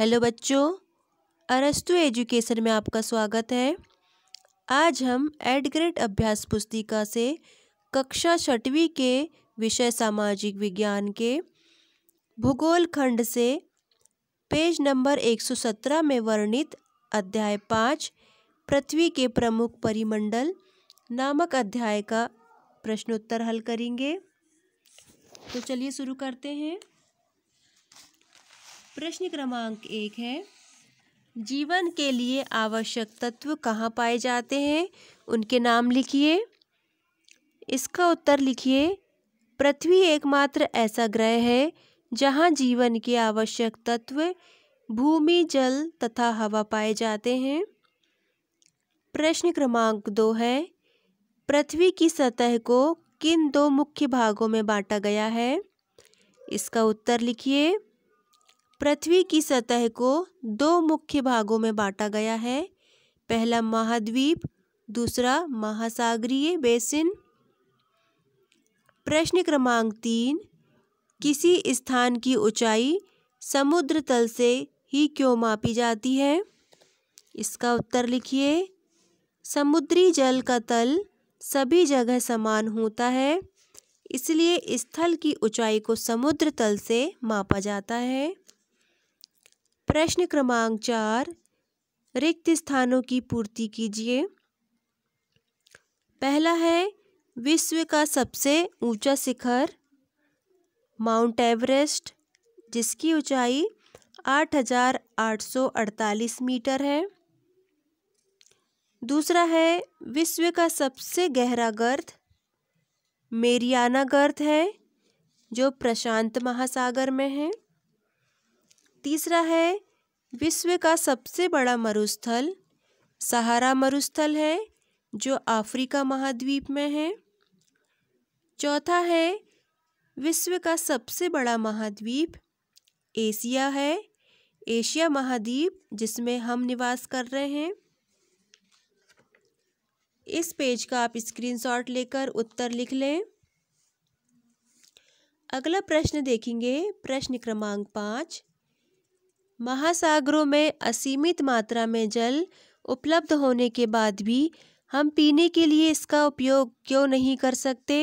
hello बच्चों अरस्तु education में आपका स्वागत है आज हम एडग्रेड अभ्यास पुस्तिका से कक्षा छठवीं के विषय सामाजिक विज्ञान के भूगोल खंड से पेज नंबर 117 में वर्णित अध्याय पाँच पृथ्वी के प्रमुख परिमंडल नामक अध्याय का प्रश्नोत्तर हल करेंगे तो चलिए शुरू करते हैं प्रश्न क्रमांक एक है जीवन के लिए आवश्यक तत्व कहाँ पाए जाते हैं उनके नाम लिखिए इसका उत्तर लिखिए पृथ्वी एकमात्र ऐसा ग्रह है जहाँ जीवन के आवश्यक तत्व भूमि जल तथा हवा पाए जाते हैं प्रश्न क्रमांक दो है पृथ्वी की सतह को किन दो मुख्य भागों में बांटा गया है इसका उत्तर लिखिए पृथ्वी की सतह को दो मुख्य भागों में बांटा गया है पहला महाद्वीप दूसरा महासागरीय बेसिन प्रश्न क्रमांक तीन किसी स्थान की ऊंचाई समुद्र तल से ही क्यों मापी जाती है इसका उत्तर लिखिए समुद्री जल का तल सभी जगह समान होता है इसलिए स्थल इस की ऊंचाई को समुद्र तल से मापा जाता है प्रश्न क्रमांक चार रिक्त स्थानों की पूर्ति कीजिए पहला है विश्व का सबसे ऊंचा शिखर माउंट एवरेस्ट जिसकी ऊंचाई 8,848 मीटर है दूसरा है विश्व का सबसे गहरा गर्त मेरियाना गर्त है जो प्रशांत महासागर में है तीसरा है विश्व का सबसे बड़ा मरुस्थल सहारा मरुस्थल है जो अफ्रीका महाद्वीप में है चौथा है विश्व का सबसे बड़ा महाद्वीप एशिया है एशिया महाद्वीप जिसमें हम निवास कर रहे हैं इस पेज का आप स्क्रीनशॉट लेकर उत्तर लिख लें अगला प्रश्न देखेंगे प्रश्न क्रमांक पाँच महासागरों में असीमित मात्रा में जल उपलब्ध होने के बाद भी हम पीने के लिए इसका उपयोग क्यों नहीं कर सकते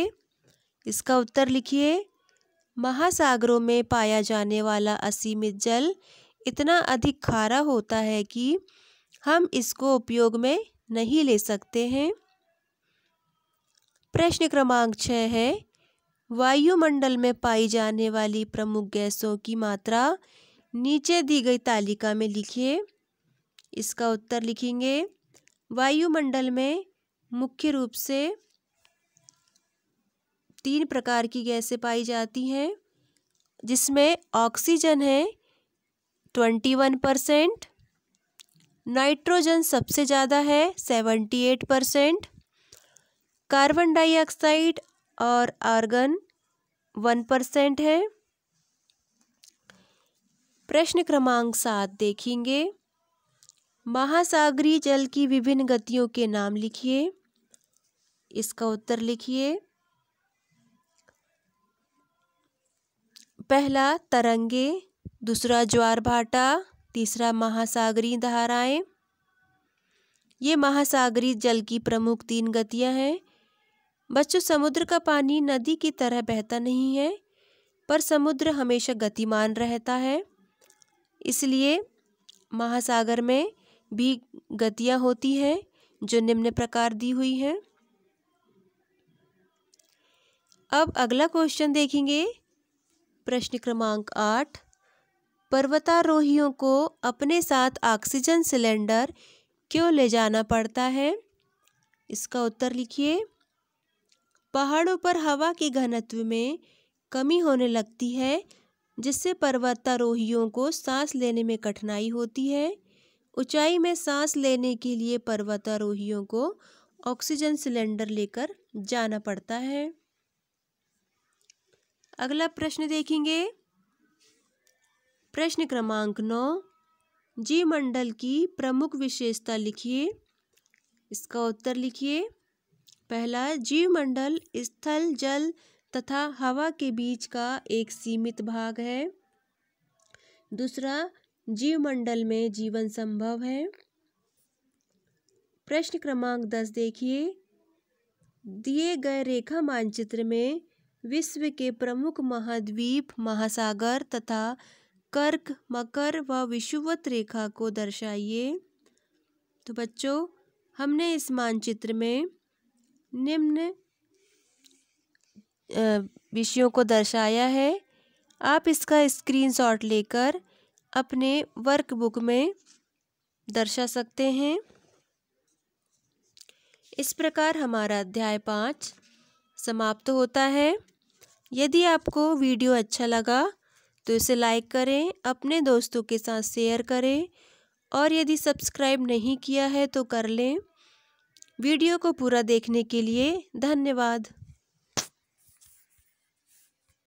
इसका उत्तर लिखिए महासागरों में पाया जाने वाला असीमित जल इतना अधिक खारा होता है कि हम इसको उपयोग में नहीं ले सकते हैं प्रश्न क्रमांक छः है वायुमंडल में पाई जाने वाली प्रमुख गैसों की मात्रा नीचे दी गई तालिका में लिखिए इसका उत्तर लिखेंगे वायुमंडल में मुख्य रूप से तीन प्रकार की गैसें पाई जाती हैं जिसमें ऑक्सीजन है ट्वेंटी वन परसेंट नाइट्रोजन सबसे ज़्यादा है seventy eight percent carbon dioxide और आर्गन वन परसेंट है प्रश्न क्रमांक सात देखेंगे महासागरीय जल की विभिन्न गतियों के नाम लिखिए इसका उत्तर लिखिए पहला तरंगे दूसरा ज्वार भाटा तीसरा महासागरीय धाराएं ये महासागरीय जल की प्रमुख तीन गतियां हैं बच्चों समुद्र का पानी नदी की तरह बहता नहीं है पर समुद्र हमेशा गतिमान रहता है इसलिए महासागर में भी गतियाँ होती हैं जो निम्न प्रकार दी हुई हैं अब अगला क्वेश्चन देखेंगे प्रश्न क्रमांक आठ पर्वतारोहियों को अपने साथ ऑक्सीजन सिलेंडर क्यों ले जाना पड़ता है इसका उत्तर लिखिए पहाड़ों पर हवा के घनत्व में कमी होने लगती है जिससे पर्वतारोहियों को सांस लेने में कठिनाई होती है ऊंचाई में सांस लेने के लिए पर्वतारोहियों को ऑक्सीजन सिलेंडर लेकर जाना पड़ता है अगला प्रश्न देखेंगे प्रश्न क्रमांक नौ जी मंडल की प्रमुख विशेषता लिखिए इसका उत्तर लिखिए पहला जीव मंडल स्थल जल तथा हवा के बीच का एक सीमित भाग है दूसरा जीवमंडल में जीवन संभव है प्रश्न क्रमांक दस देखिए दिए गए रेखा मानचित्र में विश्व के प्रमुख महाद्वीप महासागर तथा कर्क मकर व विषुवत रेखा को दर्शाइए तो बच्चों हमने इस मानचित्र में निम्न विषयों को दर्शाया है आप इसका स्क्रीनशॉट लेकर अपने वर्कबुक में दर्शा सकते हैं इस प्रकार हमारा अध्याय पाँच समाप्त होता है यदि आपको वीडियो अच्छा लगा तो इसे लाइक करें अपने दोस्तों के साथ शेयर करें और यदि सब्सक्राइब नहीं किया है तो कर लें वीडियो को पूरा देखने के लिए धन्यवाद